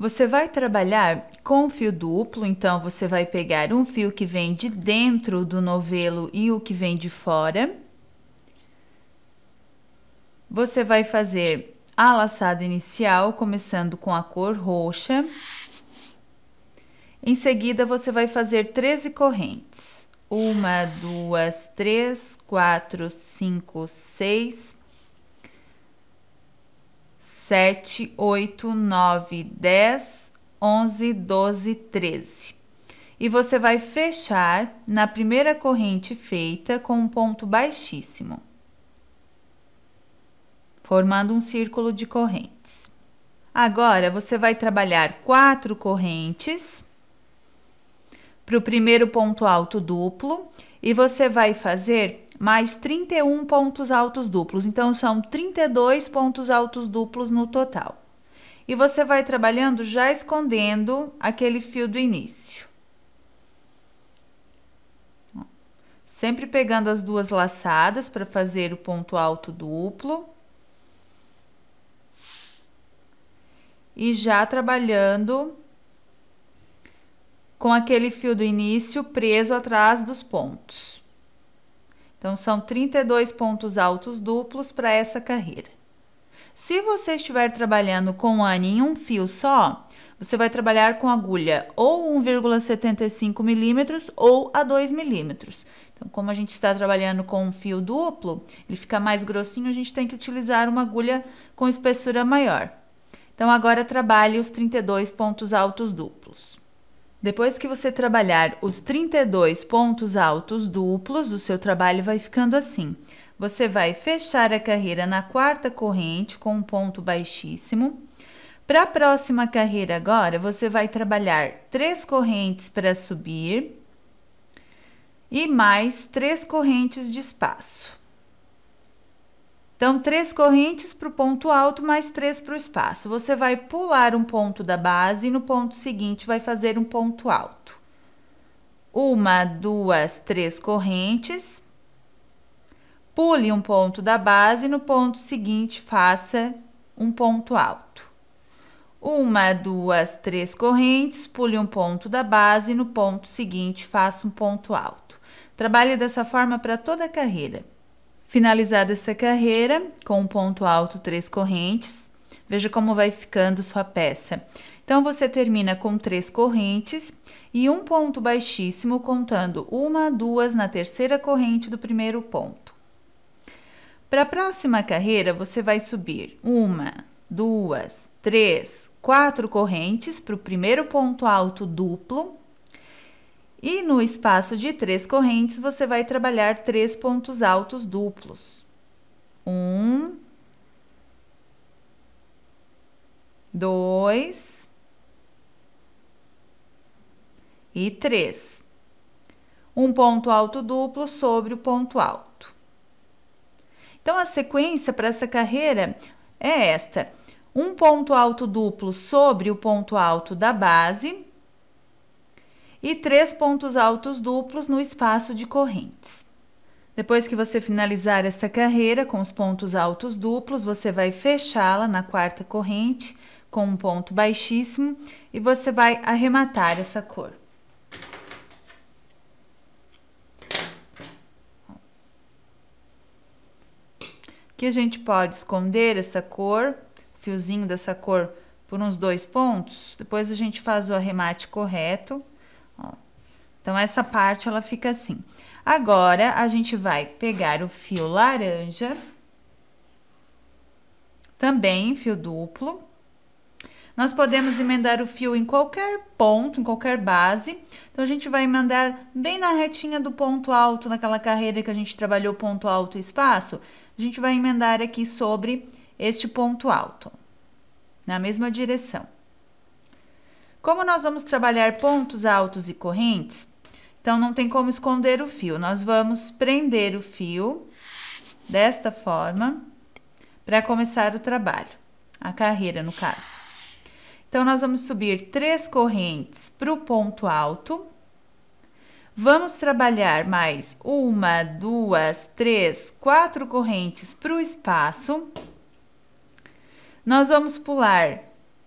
Você vai trabalhar com fio duplo, então você vai pegar um fio que vem de dentro do novelo e o que vem de fora. Você vai fazer a laçada inicial, começando com a cor roxa. Em seguida, você vai fazer 13 correntes. Uma, duas, três, quatro, cinco, seis, 7, 8, 9, 10, 11, 12, 13. E você vai fechar na primeira corrente feita com um ponto baixíssimo, formando um círculo de correntes. Agora você vai trabalhar quatro correntes para o primeiro ponto alto duplo e você vai fazer mais 31 pontos altos duplos. Então, são 32 pontos altos duplos no total. E você vai trabalhando já escondendo aquele fio do início. Sempre pegando as duas laçadas para fazer o ponto alto duplo. E já trabalhando com aquele fio do início preso atrás dos pontos. Então, são 32 pontos altos duplos para essa carreira. Se você estiver trabalhando com Anne em um fio só, você vai trabalhar com agulha ou 1,75 milímetros ou a 2 milímetros. Então, como a gente está trabalhando com um fio duplo, ele fica mais grossinho, a gente tem que utilizar uma agulha com espessura maior. Então, agora trabalhe os 32 pontos altos duplos. Depois que você trabalhar os 32 pontos altos duplos, o seu trabalho vai ficando assim. Você vai fechar a carreira na quarta corrente com um ponto baixíssimo. Para a próxima carreira agora, você vai trabalhar três correntes para subir e mais três correntes de espaço. Então, três correntes para o ponto alto, mais três para o espaço. Você vai pular um ponto da base e no ponto seguinte vai fazer um ponto alto. Uma, duas, três correntes. Pule um ponto da base e no ponto seguinte faça um ponto alto. Uma, duas, três correntes, pule um ponto da base e no ponto seguinte faça um ponto alto. Trabalhe dessa forma para toda a carreira. Finalizada essa carreira, com um ponto alto, três correntes, veja como vai ficando sua peça. Então, você termina com três correntes e um ponto baixíssimo, contando uma, duas na terceira corrente do primeiro ponto. Para a próxima carreira, você vai subir uma, duas, três, quatro correntes para o primeiro ponto alto duplo e no espaço de três correntes, você vai trabalhar três pontos altos duplos. Um, dois e três. Um ponto alto duplo sobre o ponto alto. Então, a sequência para essa carreira é esta: um ponto alto duplo sobre o ponto alto da base e três pontos altos duplos no espaço de correntes. Depois que você finalizar esta carreira com os pontos altos duplos, você vai fechá-la na quarta corrente com um ponto baixíssimo e você vai arrematar essa cor. que a gente pode esconder essa cor, fiozinho dessa cor por uns dois pontos. Depois a gente faz o arremate correto. Então, essa parte ela fica assim. Agora, a gente vai pegar o fio laranja, também fio duplo. Nós podemos emendar o fio em qualquer ponto, em qualquer base. Então, a gente vai emendar bem na retinha do ponto alto, naquela carreira que a gente trabalhou ponto alto e espaço. A gente vai emendar aqui sobre este ponto alto, na mesma direção. Como nós vamos trabalhar pontos altos e correntes, então, não tem como esconder o fio. Nós vamos prender o fio desta forma para começar o trabalho, a carreira no caso. Então, nós vamos subir três correntes para o ponto alto. Vamos trabalhar mais uma, duas, três, quatro correntes para o espaço. Nós vamos pular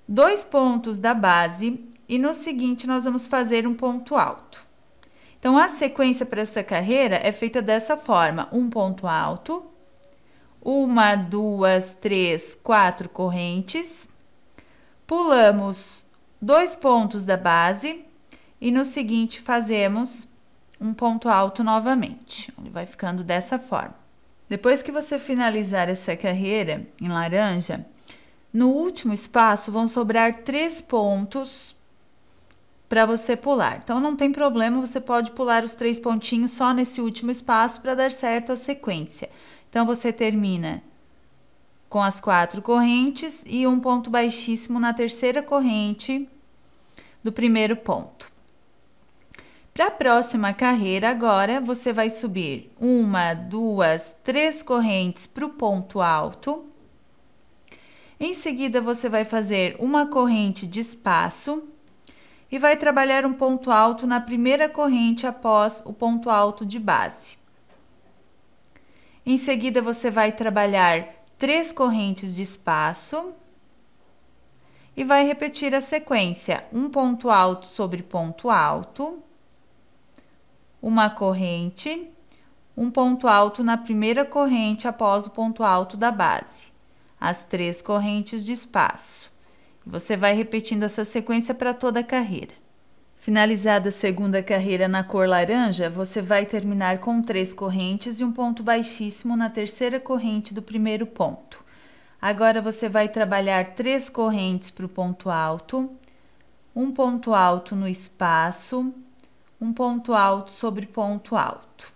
dois pontos da base e no seguinte nós vamos fazer um ponto alto. Então, a sequência para essa carreira é feita dessa forma: um ponto alto, uma, duas, três, quatro correntes, pulamos dois pontos da base e no seguinte fazemos um ponto alto novamente. Ele vai ficando dessa forma. Depois que você finalizar essa carreira em laranja, no último espaço vão sobrar três pontos para você pular. Então não tem problema, você pode pular os três pontinhos só nesse último espaço para dar certo a sequência. Então você termina com as quatro correntes e um ponto baixíssimo na terceira corrente do primeiro ponto. Para a próxima carreira, agora você vai subir uma, duas, três correntes para o ponto alto. Em seguida, você vai fazer uma corrente de espaço e vai trabalhar um ponto alto na primeira corrente após o ponto alto de base. Em seguida, você vai trabalhar três correntes de espaço e vai repetir a sequência: um ponto alto sobre ponto alto, uma corrente, um ponto alto na primeira corrente após o ponto alto da base, as três correntes de espaço. Você vai repetindo essa sequência para toda a carreira. Finalizada a segunda carreira na cor laranja, você vai terminar com três correntes e um ponto baixíssimo na terceira corrente do primeiro ponto. Agora você vai trabalhar três correntes para o ponto alto, um ponto alto no espaço, um ponto alto sobre ponto alto.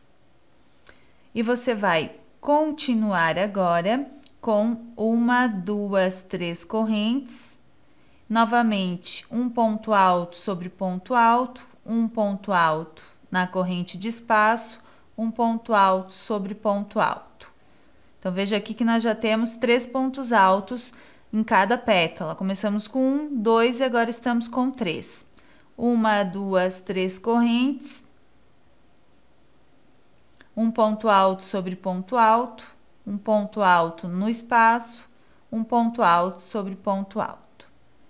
E você vai continuar agora com uma, duas, três correntes Novamente, um ponto alto sobre ponto alto, um ponto alto na corrente de espaço, um ponto alto sobre ponto alto. Então, veja aqui que nós já temos três pontos altos em cada pétala. Começamos com um, dois e agora estamos com três. Uma, duas, três correntes. Um ponto alto sobre ponto alto, um ponto alto no espaço, um ponto alto sobre ponto alto.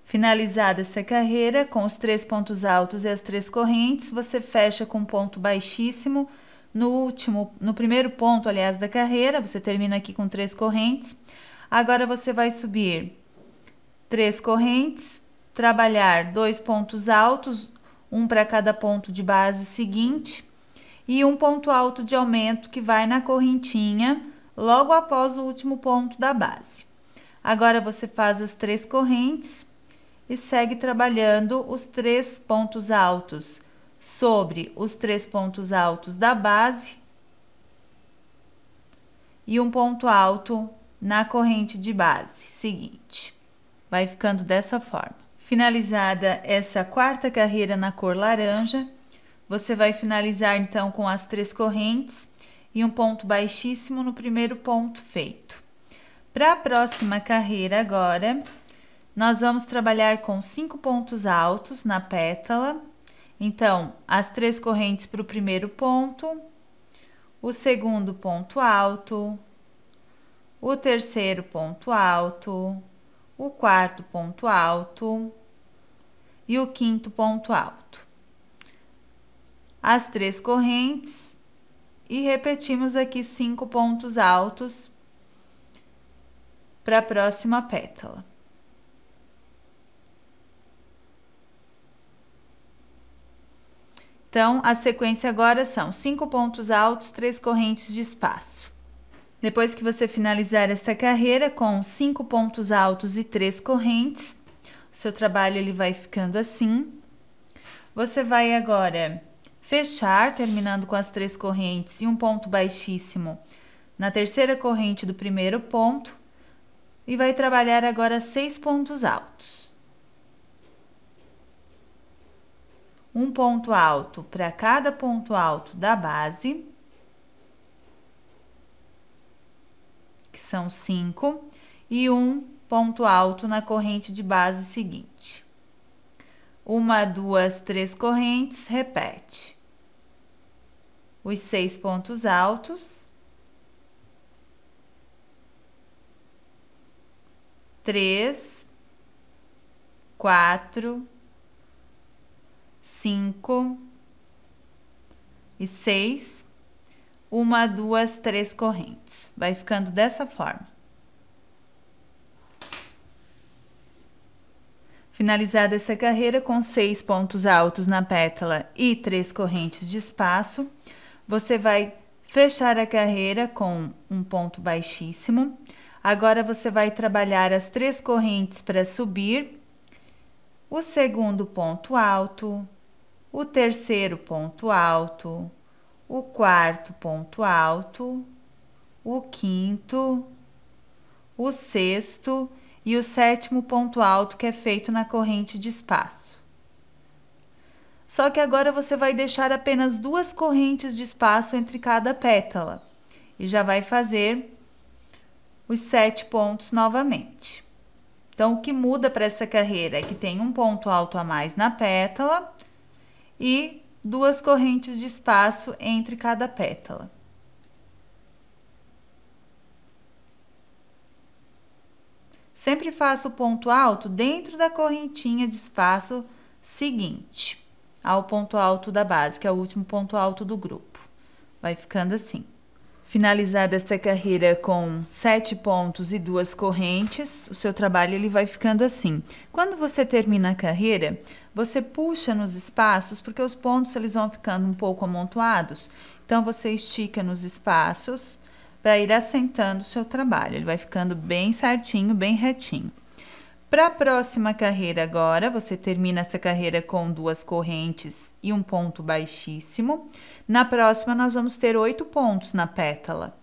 Finalizada essa carreira, com os três pontos altos e as três correntes, você fecha com um ponto baixíssimo. No último, no primeiro ponto, aliás, da carreira, você termina aqui com três correntes. Agora você vai subir três correntes, trabalhar dois pontos altos, um para cada ponto de base seguinte, e um ponto alto de aumento que vai na correntinha logo após o último ponto da base. Agora você faz as três correntes e segue trabalhando os três pontos altos sobre os três pontos altos da base e um ponto alto na corrente de base. Seguinte, vai ficando dessa forma. Finalizada essa quarta carreira na cor laranja, você vai finalizar então com as três correntes e um ponto baixíssimo no primeiro ponto feito. Para a próxima carreira agora, nós vamos trabalhar com cinco pontos altos na pétala. Então, as três correntes para o primeiro ponto, o segundo ponto alto, o terceiro ponto alto, o quarto ponto alto e o quinto ponto alto. As três correntes e repetimos aqui cinco pontos altos para a próxima pétala. Então, a sequência agora são cinco pontos altos, três correntes de espaço. Depois que você finalizar esta carreira com cinco pontos altos e três correntes, seu trabalho ele vai ficando assim. Você vai agora fechar, terminando com as três correntes e um ponto baixíssimo na terceira corrente do primeiro ponto, e vai trabalhar agora seis pontos altos. um ponto alto para cada ponto alto da base, que são cinco, e um ponto alto na corrente de base seguinte. Uma, duas, três correntes, repete. Os seis pontos altos. Três, quatro, cinco e seis, uma, duas, três correntes. Vai ficando dessa forma. Finalizada essa carreira com seis pontos altos na pétala e três correntes de espaço, você vai fechar a carreira com um ponto baixíssimo. Agora você vai trabalhar as três correntes para subir, o segundo ponto alto, o terceiro ponto alto, o quarto ponto alto, o quinto, o sexto e o sétimo ponto alto que é feito na corrente de espaço. Só que agora você vai deixar apenas duas correntes de espaço entre cada pétala e já vai fazer os sete pontos novamente. Então, o que muda para essa carreira é que tem um ponto alto a mais na pétala e duas correntes de espaço entre cada pétala. Sempre faça o ponto alto dentro da correntinha de espaço seguinte ao ponto alto da base, que é o último ponto alto do grupo. Vai ficando assim. Finalizada esta carreira com sete pontos e duas correntes, o seu trabalho ele vai ficando assim. Quando você termina a carreira, você puxa nos espaços, porque os pontos eles vão ficando um pouco amontoados. Então você estica nos espaços para ir assentando o seu trabalho. Ele vai ficando bem certinho, bem retinho. Para a próxima carreira agora, você termina essa carreira com duas correntes e um ponto baixíssimo. Na próxima, nós vamos ter oito pontos na pétala.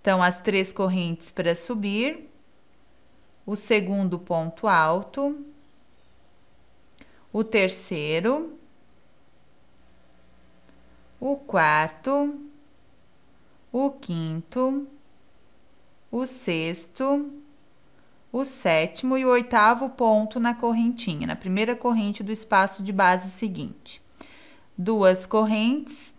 Então, as três correntes para subir, o segundo ponto alto, o terceiro, o quarto, o quinto, o sexto, o sétimo e o oitavo ponto na correntinha, na primeira corrente do espaço de base seguinte. Duas correntes.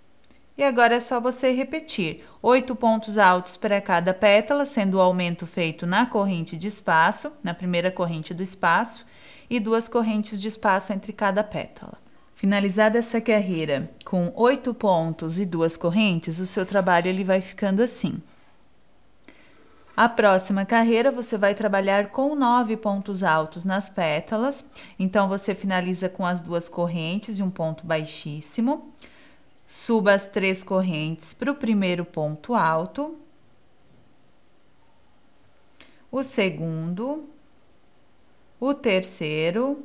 E agora é só você repetir. Oito pontos altos para cada pétala, sendo o aumento feito na corrente de espaço, na primeira corrente do espaço e duas correntes de espaço entre cada pétala. Finalizada essa carreira com oito pontos e duas correntes, o seu trabalho ele vai ficando assim. A próxima carreira você vai trabalhar com nove pontos altos nas pétalas, então você finaliza com as duas correntes e um ponto baixíssimo. Suba as três correntes para o primeiro ponto alto, o segundo, o terceiro,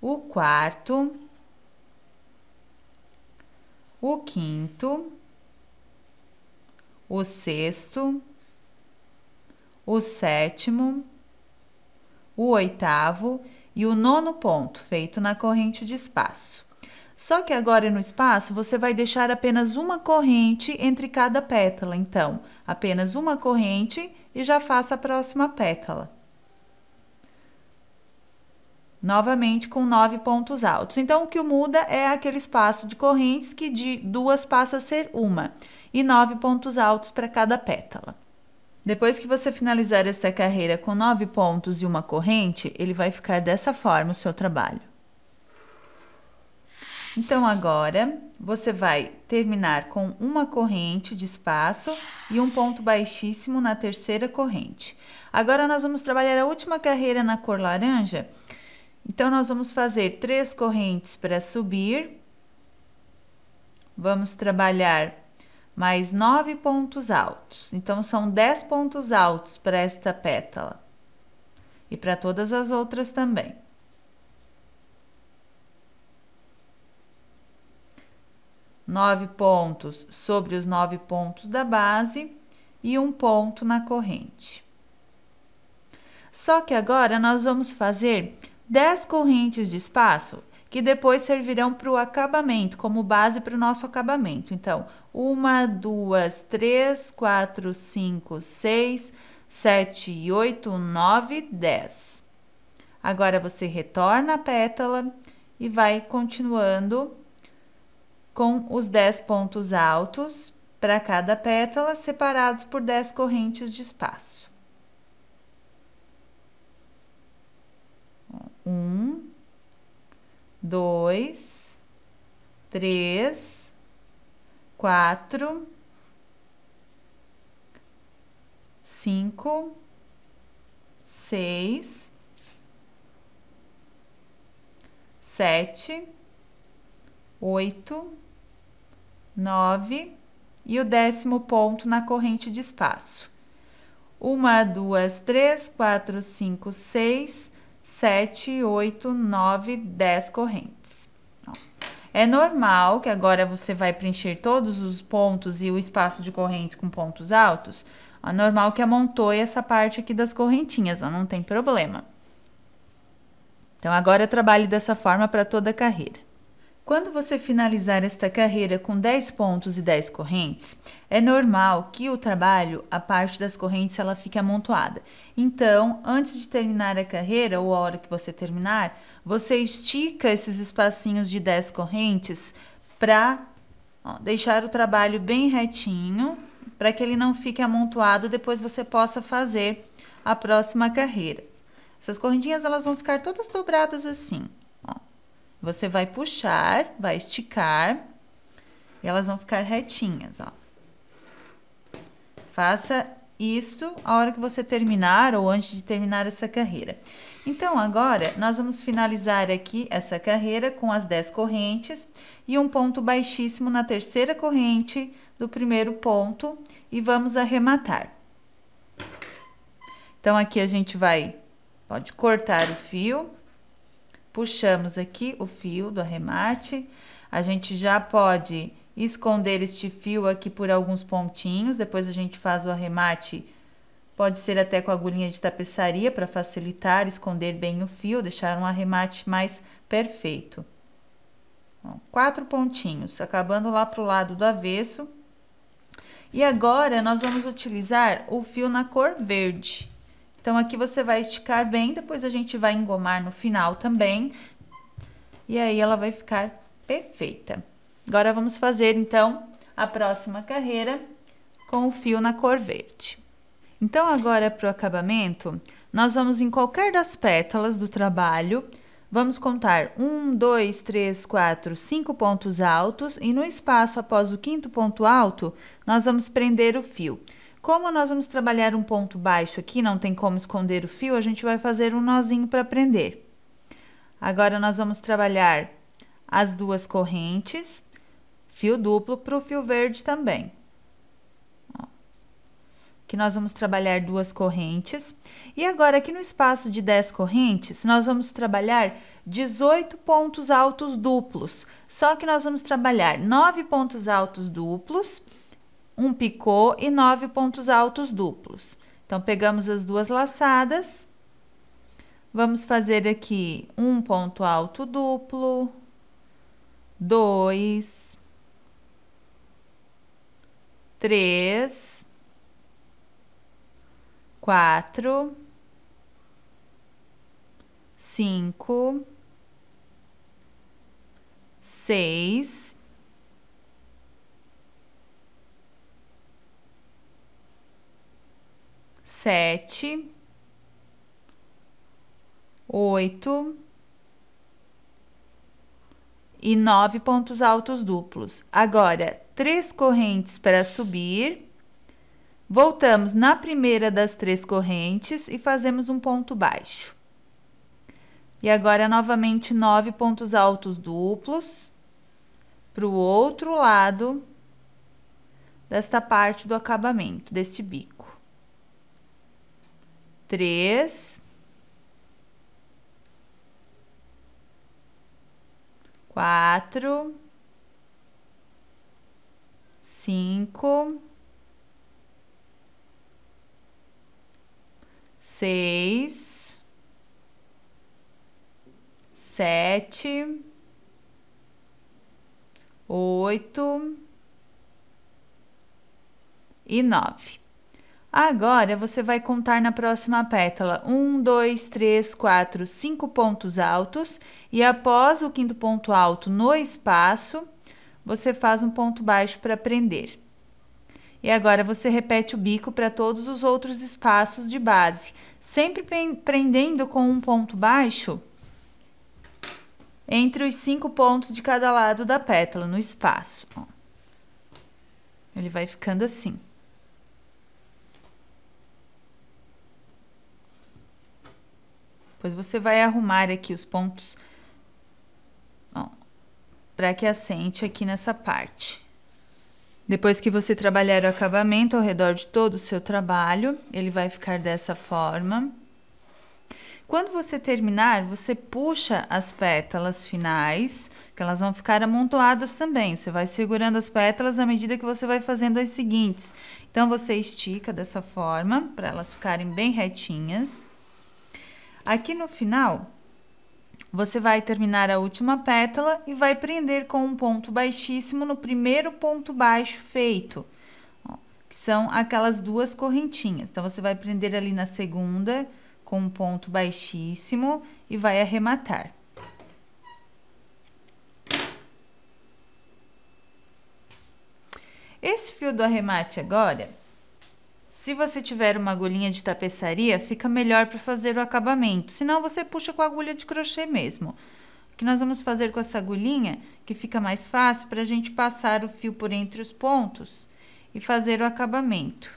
o quarto, o quinto, o sexto, o sétimo, o oitavo e o nono ponto, feito na corrente de espaço. Só que agora no espaço você vai deixar apenas uma corrente entre cada pétala, então, apenas uma corrente e já faça a próxima pétala novamente com nove pontos altos. Então, o que muda é aquele espaço de correntes que de duas passa a ser uma, e nove pontos altos para cada pétala. Depois que você finalizar esta carreira com nove pontos e uma corrente, ele vai ficar dessa forma o seu trabalho. Então, agora você vai terminar com uma corrente de espaço e um ponto baixíssimo na terceira corrente. Agora, nós vamos trabalhar a última carreira na cor laranja então, nós vamos fazer três correntes para subir. Vamos trabalhar mais nove pontos altos. Então, são dez pontos altos para esta pétala e para todas as outras também. Nove pontos sobre os nove pontos da base e um ponto na corrente. Só que agora nós vamos fazer 10 correntes de espaço que depois servirão para o acabamento, como base para o nosso acabamento. Então, uma, duas, três, quatro, cinco, seis, sete, oito, nove, dez. Agora você retorna a pétala e vai continuando com os 10 pontos altos para cada pétala, separados por 10 correntes de espaço. Um, dois, três, quatro, cinco, seis, sete, oito, nove e o décimo ponto na corrente de espaço. Uma, duas, três, quatro, cinco, seis 7, 8, 9, 10 correntes. É normal que agora você vai preencher todos os pontos e o espaço de correntes com pontos altos. É normal que amontoe essa parte aqui das correntinhas, ó, não tem problema. Então, agora trabalhe dessa forma para toda a carreira. Quando você finalizar esta carreira com 10 pontos e 10 correntes, é normal que o trabalho, a parte das correntes, ela fique amontoada. Então, antes de terminar a carreira ou a hora que você terminar, você estica esses espacinhos de 10 correntes para deixar o trabalho bem retinho, para que ele não fique amontoado, depois você possa fazer a próxima carreira. Essas correntinhas elas vão ficar todas dobradas assim. Você vai puxar, vai esticar e elas vão ficar retinhas, ó. Faça isto a hora que você terminar ou antes de terminar essa carreira. Então, agora, nós vamos finalizar aqui essa carreira com as 10 correntes e um ponto baixíssimo na terceira corrente do primeiro ponto e vamos arrematar. Então, aqui a gente vai, pode cortar o fio Puxamos aqui o fio do arremate. A gente já pode esconder este fio aqui por alguns pontinhos. Depois a gente faz o arremate, pode ser até com agulhinha de tapeçaria para facilitar, esconder bem o fio, deixar um arremate mais perfeito. Bom, quatro pontinhos, acabando lá para o lado do avesso. E agora nós vamos utilizar o fio na cor verde. Então aqui você vai esticar bem, depois a gente vai engomar no final também. E aí ela vai ficar perfeita. Agora vamos fazer então a próxima carreira com o fio na cor verde. Então agora para o acabamento, nós vamos em qualquer das pétalas do trabalho, vamos contar um, dois, três, quatro, cinco pontos altos e no espaço após o quinto ponto alto, nós vamos prender o fio. Como nós vamos trabalhar um ponto baixo aqui, não tem como esconder o fio, a gente vai fazer um nozinho para prender. Agora, nós vamos trabalhar as duas correntes, fio duplo para o fio verde também. Ó. Aqui nós vamos trabalhar duas correntes. E agora, aqui no espaço de 10 correntes, nós vamos trabalhar 18 pontos altos duplos. Só que nós vamos trabalhar 9 pontos altos duplos um picô e nove pontos altos duplos. Então, pegamos as duas laçadas, vamos fazer aqui um ponto alto duplo, dois, três, quatro, cinco, seis, sete, oito e nove pontos altos duplos. Agora, três correntes para subir. Voltamos na primeira das três correntes e fazemos um ponto baixo. E agora, novamente, nove pontos altos duplos para o outro lado desta parte do acabamento, deste bico três, quatro, cinco, seis, sete, oito e nove. Agora você vai contar na próxima pétala: um, dois, três, quatro, cinco pontos altos, e após o quinto ponto alto no espaço, você faz um ponto baixo para prender. E agora você repete o bico para todos os outros espaços de base, sempre prendendo com um ponto baixo entre os cinco pontos de cada lado da pétala no espaço. Ele vai ficando assim. pois você vai arrumar aqui os pontos para que assente aqui nessa parte. Depois que você trabalhar o acabamento ao redor de todo o seu trabalho, ele vai ficar dessa forma. Quando você terminar, você puxa as pétalas finais, que elas vão ficar amontoadas também. Você vai segurando as pétalas à medida que você vai fazendo as seguintes. Então, você estica dessa forma, para elas ficarem bem retinhas. Aqui no final, você vai terminar a última pétala e vai prender com um ponto baixíssimo no primeiro ponto baixo feito, ó, que são aquelas duas correntinhas. Então, você vai prender ali na segunda com um ponto baixíssimo e vai arrematar. Esse fio do arremate agora se você tiver uma agulhinha de tapeçaria, fica melhor para fazer o acabamento, senão você puxa com a agulha de crochê mesmo. O que nós vamos fazer com essa agulhinha, que fica mais fácil para a gente passar o fio por entre os pontos e fazer o acabamento.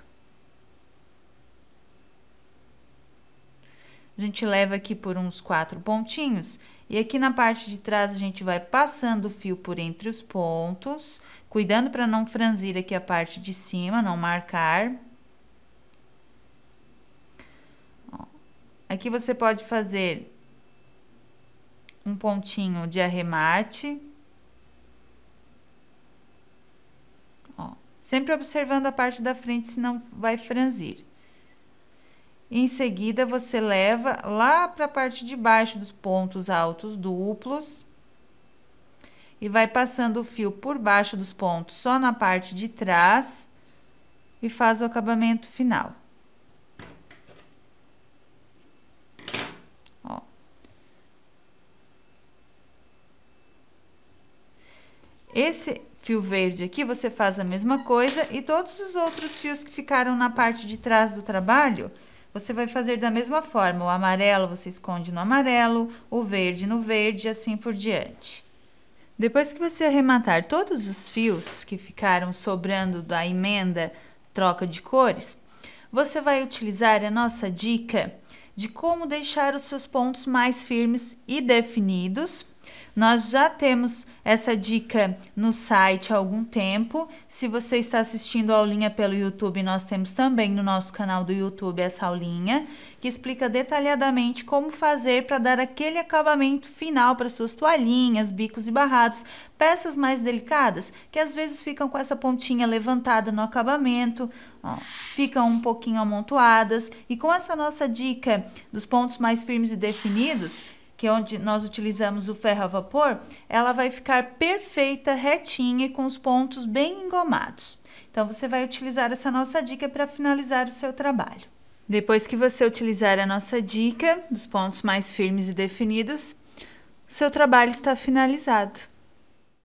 A gente leva aqui por uns quatro pontinhos e aqui na parte de trás a gente vai passando o fio por entre os pontos, cuidando para não franzir aqui a parte de cima, não marcar. Aqui você pode fazer um pontinho de arremate. Ó, sempre observando a parte da frente, senão vai franzir. Em seguida, você leva lá para a parte de baixo dos pontos altos duplos e vai passando o fio por baixo dos pontos, só na parte de trás e faz o acabamento final. Esse fio verde aqui, você faz a mesma coisa e todos os outros fios que ficaram na parte de trás do trabalho, você vai fazer da mesma forma. O amarelo você esconde no amarelo, o verde no verde e assim por diante. Depois que você arrematar todos os fios que ficaram sobrando da emenda troca de cores, você vai utilizar a nossa dica de como deixar os seus pontos mais firmes e definidos nós já temos essa dica no site há algum tempo. Se você está assistindo a aulinha pelo YouTube, nós temos também no nosso canal do YouTube essa aulinha que explica detalhadamente como fazer para dar aquele acabamento final para suas toalhinhas, bicos e barrados, peças mais delicadas que às vezes ficam com essa pontinha levantada no acabamento, ó, ficam um pouquinho amontoadas. E com essa nossa dica dos pontos mais firmes e definidos, que é onde nós utilizamos o ferro a vapor, ela vai ficar perfeita, retinha e com os pontos bem engomados. Então você vai utilizar essa nossa dica para finalizar o seu trabalho. Depois que você utilizar a nossa dica dos pontos mais firmes e definidos, o seu trabalho está finalizado.